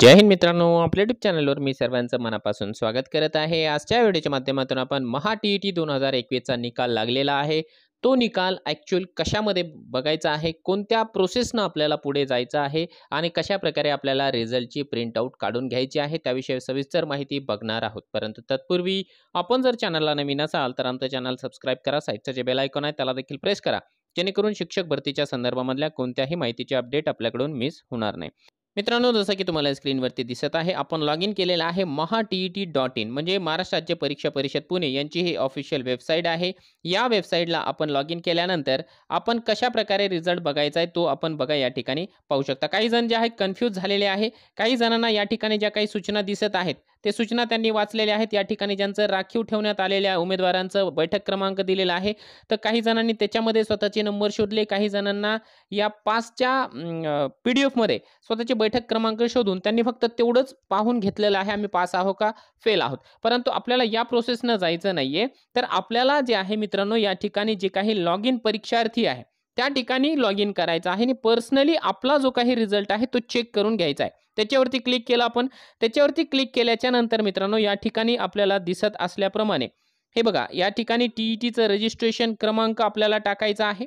जय हिंद मित्रांनो आपल्या युट्यूब चॅनलवर मी सर्वांचं मनापासून स्वागत करत आहे आजच्या व्हिडिओच्या माध्यमातून आपण महा टी ई टी दोन हजार एकवीसचा निकाल लागलेला आहे तो निकाल ॲक्च्युअल कशामध्ये बघायचा आहे कोणत्या प्रोसेसनं आपल्याला पुढे जायचं आहे आणि कशा प्रकारे आपल्याला रिझल्टची प्रिंट आऊट काढून घ्यायची आहे त्याविषयी सविस्तर माहिती बघणार आहोत परंतु तत्पूर्वी आपण जर चॅनलला नवीन असाल तर आमचं चॅनल सबस्क्राईब करा साईडचं जे बेल आहे त्याला देखील प्रेस करा जेणेकरून शिक्षक भरतीच्या संदर्भामधल्या कोणत्याही माहितीचे अपडेट आपल्याकडून मिस होणार नाही मित्रांनो जसं की तुम्हाला स्क्रीनवरती दिसत आहे आपण लॉग इन केलेलं आहे Maha T E T dot in म्हणजे महाराष्ट्र राज्य परीक्षा परिषद पुणे यांची ही ऑफिशियल वेबसाईट आहे या वेबसाईटला आपण लॉग इन केल्यानंतर आपण कशा प्रकारे रिझल्ट बघायचा आहे तो आपण बघा या ठिकाणी पाहू शकता काही जण जे आहेत कन्फ्यूज झालेले आहे काही जणांना या ठिकाणी ज्या काही सूचना दिसत आहेत ते सूचना त्यांनी वाचलेल्या आहेत या ठिकाणी ज्यांचं राखीव ठेवण्यात आलेल्या उमेदवारांचं बैठक क्रमांक दिलेला आहे तर काही जणांनी त्याच्यामध्ये स्वतःचे नंबर शोधले काही जणांना या पाचच्या पी डी एफमध्ये स्वतःचे बैठक क्रमांक शोधून त्यांनी फक्त तेवढंच पाहून घेतलेलं आहे आम्ही पास आहो का फेल आहोत परंतु आपल्याला या प्रोसेसनं जायचं नाहीये तर आपल्याला जे आहे मित्रांनो या ठिकाणी जे काही लॉग इन परीक्षार्थी आहे त्या ठिकाणी लॉग इन करायचा आहे आणि पर्सनली आपला जो काही रिझल्ट आहे तो चेक करून घ्यायचा आहे त्याच्यावरती क्लिक केला आपण त्याच्यावरती क्लिक केल्याच्या नंतर मित्रांनो या ठिकाणी आपल्याला दिसत असल्याप्रमाणे हे बघा या ठिकाणी टीईटी टीचं रजिस्ट्रेशन क्रमांक आपल्याला टाकायचा आहे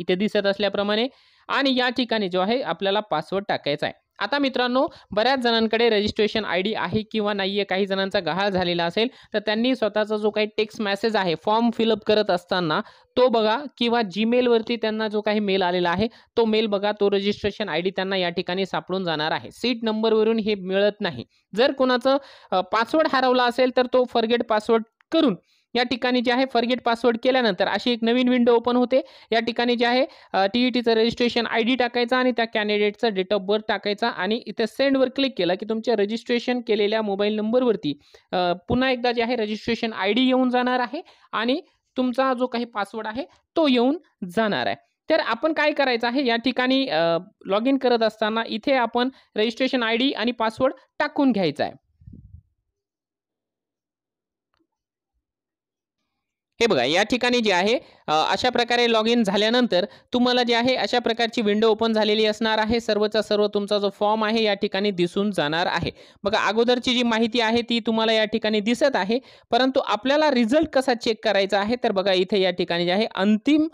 इथे दिसत असल्याप्रमाणे आणि या ठिकाणी जो आहे आपल्याला पासवर्ड टाकायचा आहे आता मित्रांनो बऱ्याच जणांकडे रजिस्ट्रेशन आय डी आहे किंवा नाही आहे काही जणांचा गहाळ झालेला असेल तर त्यांनी स्वतःचा जो काही टेक्स्ट मेसेज आहे फॉर्म फिलअप करत असताना तो बघा किंवा जीमेलवरती त्यांना जो काही मेल आलेला आहे तो मेल बघा तो रजिस्ट्रेशन आय डी त्यांना या ठिकाणी सापडून जाणार आहे सीट नंबरवरून हे मिळत नाही जर कोणाचं पासवर्ड हरवला असेल तर तो फॉरगेट पासवर्ड करून या ठिकाणी जे आहे फर्गेट पासवर्ड केल्यानंतर अशी एक नवीन विंडो ओपन होते या ठिकाणी जे आहे टी ई टीचं रजिस्ट्रेशन आय डी टाकायचा आणि त्या कॅन्डिडेटचा डेट ऑफ बर्थ टाकायचा आणि इथे सेंडवर क्लिक केला की तुमच्या रजिस्ट्रेशन केलेल्या मोबाईल नंबरवरती पुन्हा एकदा जे आहे रजिस्ट्रेशन आय डी येऊन जाणार आहे आणि तुमचा जो काही पासवर्ड आहे तो येऊन जाणार आहे तर आपण काय करायचं आहे या ठिकाणी लॉग इन करत असताना इथे आपण रजिस्ट्रेशन आय डी आणि पासवर्ड टाकून घ्यायचा आहे हे बघा या ठिकाणी जे आहे अशा प्रकारे लॉग इन झाल्यानंतर तुम्हाला जे आहे अशा प्रकारची विंडो ओपन झालेली असणार आहे सर्वचा सर्व तुमचा जो फॉर्म आहे या ठिकाणी दिसून जाणार आहे बघा अगोदरची जी माहिती आहे ती तुम्हाला या ठिकाणी दिसत आहे परंतु आपल्याला रिझल्ट कसा चेक करायचा आहे तर बघा इथे या ठिकाणी जे आहे अंतिम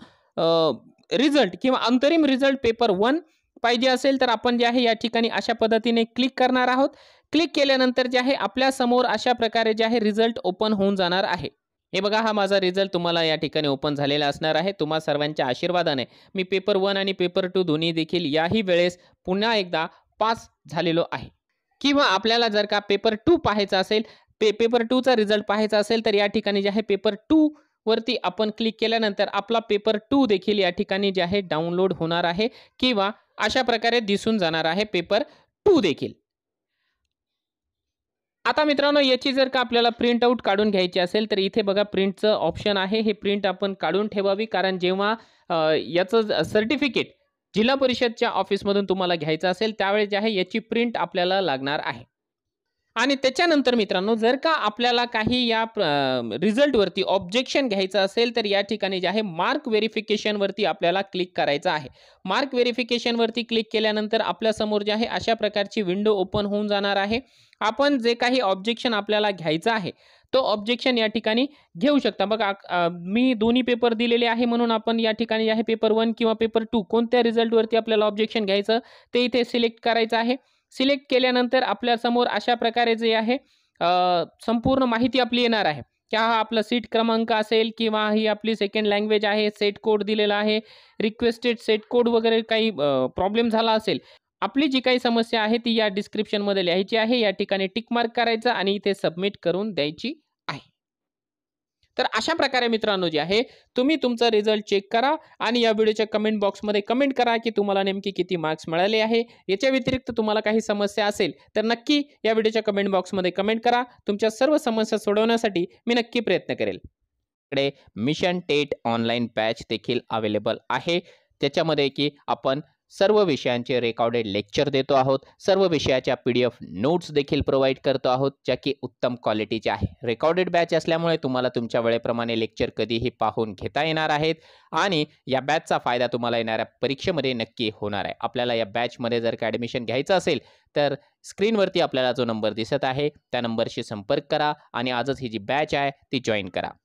रिझल्ट किंवा अंतरिम रिझल्ट पेपर वन पाहिजे असेल तर आपण जे आहे या ठिकाणी अशा पद्धतीने क्लिक करणार आहोत क्लिक केल्यानंतर जे आहे आपल्यासमोर अशा प्रकारे जे आहे रिझल्ट ओपन होऊन जाणार आहे हे बघा हा माझा रिझल्ट तुम्हाला या ठिकाणी ओपन झालेला असणार आहे तुम्हा सर्वांच्या आशीर्वादाने मी पेपर वन आणि पेपर टू दोन्ही देखील याही वेळेस पुन्हा एकदा पास झालेलो आहे किंवा आपल्याला जर का पेपर टू पाहायचा असेल पे पेपर टूचा रिझल्ट पाहायचा असेल तर या ठिकाणी जे आहे पेपर टू वरती आपण क्लिक केल्यानंतर आपला पेपर टू देखील या ठिकाणी जे आहे डाउनलोड होणार आहे किंवा अशा प्रकारे दिसून जाणार आहे पेपर टू देखील आता मित्रांनो याची जर का आपल्याला प्रिंट आऊट काढून घ्यायची असेल तर इथे बघा प्रिंटचं ऑप्शन आहे हे प्रिंट आपण काढून ठेवावी कारण जेव्हा याचं सर्टिफिकेट जिल्हा परिषदच्या ऑफिसमधून तुम्हाला घ्यायचं असेल त्यावेळेस जे आहे याची प्रिंट आपल्याला लागणार आहे आणि त्याच्यानंतर मित्रांनो जर का आपल्याला काही या रिझल्टवरती ऑब्जेक्शन घ्यायचं असेल तर या ठिकाणी जे आहे मार्क व्हेरिफिकेशनवरती आपल्याला क्लिक करायचं आहे मार्क व्हेरिफिकेशनवरती क्लिक केल्यानंतर आपल्यासमोर जे आहे अशा प्रकारची विंडो ओपन होऊन जाणार आहे आपण जे काही ऑब्जेक्शन आपल्याला घ्यायचं आहे तो ऑब्जेक्शन या ठिकाणी घेऊ शकता बघा मी दोन्ही पेपर दिलेले आहे म्हणून आपण या ठिकाणी जे आहे पेपर वन किंवा पेपर टू कोणत्या रिझल्टवरती आपल्याला ऑब्जेक्शन घ्यायचं ते इथे सिलेक्ट करायचं आहे सिलेक्ट केल्यानंतर आपल्यासमोर अशा प्रकारे जे आहे संपूर्ण माहिती आपली येणार आहे क्या हा आपला सीट क्रमांक असेल किंवा ही आपली सेकंड लँग्वेज आहे सेट कोड दिलेला आहे रिक्वेस्टेड सेट कोड वगैरे काही प्रॉब्लेम झाला असेल आपली जी काही समस्या आहे ती या डिस्क्रिप्शनमध्ये लिहायची आहे या ठिकाणी टिक मार्क करायचं आणि इथे सबमिट करून द्यायची तर अशा प्रकारे मित्रांनो जे आहे तुम्ही तुमचा रिझल्ट चेक करा आणि या व्हिडिओच्या कमेंट बॉक्समध्ये कमेंट करा की तुम्हाला नेमकी किती मार्क्स मिळाले आहे याच्या व्यतिरिक्त तुम्हाला काही समस्या असेल तर नक्की या व्हिडिओच्या कमेंट बॉक्समध्ये कमेंट करा तुमच्या सर्व समस्या सोडवण्यासाठी मी नक्की प्रयत्न करेल इकडे मिशन टेट ऑनलाईन बॅच देखील अवेलेबल आहे त्याच्यामध्ये की आपण सर्व विषयांचे रेकॉर्डेड लेक्चर देतो आहोत सर्व विषयाच्या पी डी एफ नोट्स देखील प्रोव्हाइड करतो आहोत ज्या की उत्तम क्वालिटीचे आहे रेकॉर्डेड बॅच असल्यामुळे तुम्हाला तुमच्या वेळेप्रमाणे लेक्चर कधीही पाहून घेता येणार आहेत आणि या बॅचचा फायदा तुम्हाला येणाऱ्या परीक्षेमध्ये नक्की होणार आहे आपल्याला या बॅचमध्ये जर का ॲडमिशन घ्यायचं असेल तर स्क्रीनवरती आपल्याला जो नंबर दिसत आहे त्या नंबरशी संपर्क करा आणि आजच ही जी बॅच आहे ती जॉईन करा